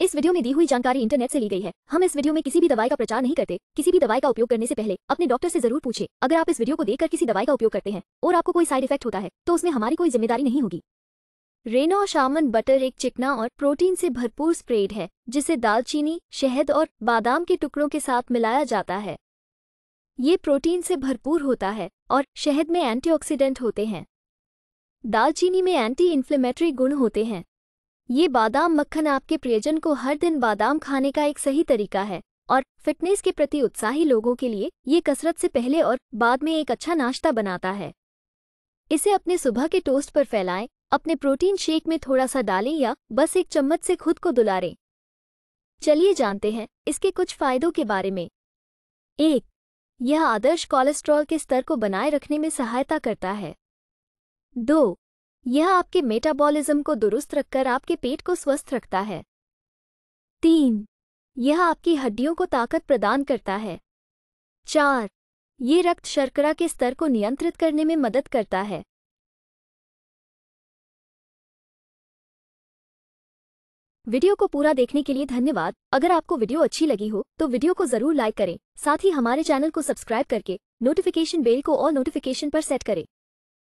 इस वीडियो में दी हुई जानकारी इंटरनेट से ली गई है हम इस वीडियो में किसी भी दवाई का प्रचार नहीं करते किसी भी दवाई का उपयोग करने से पहले अपने डॉक्टर से जरूर पूछे अगर आप इस वीडियो को देखकर किसी दवाई का उपयोग करते हैं और आपको कोई साइड इफेक्ट होता है तो उसमें हमारी कोई जिम्मेदारी नहीं होगी रेनो शामन बटर एक चिकना और प्रोटीन से भरपूर स्प्रेड है जिसे दालचीनी शहद और बादाम के टुकड़ों के साथ मिलाया जाता है ये प्रोटीन से भरपूर होता है और शहद में एंटीऑक्सीडेंट होते हैं दालचीनी में एंटी इन्फ्लेमेटरी गुण होते हैं ये बादाम मक्खन आपके प्रियजन को हर दिन बादाम खाने का एक सही तरीका है और फिटनेस के प्रति उत्साही लोगों के लिए ये कसरत से पहले और बाद में एक अच्छा नाश्ता बनाता है इसे अपने सुबह के टोस्ट पर फैलाएं अपने प्रोटीन शेक में थोड़ा सा डालें या बस एक चम्मच से खुद को दुलारें चलिए जानते हैं इसके कुछ फायदों के बारे में एक यह आदर्श कोलेस्ट्रॉल के स्तर को बनाए रखने में सहायता करता है दो यह आपके मेटाबॉलिज्म को दुरुस्त रखकर आपके पेट को स्वस्थ रखता है तीन यह आपकी हड्डियों को ताकत प्रदान करता है चार ये रक्त शर्करा के स्तर को नियंत्रित करने में मदद करता है वीडियो को पूरा देखने के लिए धन्यवाद अगर आपको वीडियो अच्छी लगी हो तो वीडियो को जरूर लाइक करें साथ ही हमारे चैनल को सब्सक्राइब करके नोटिफिकेशन बेल को और नोटिफिकेशन पर सेट करें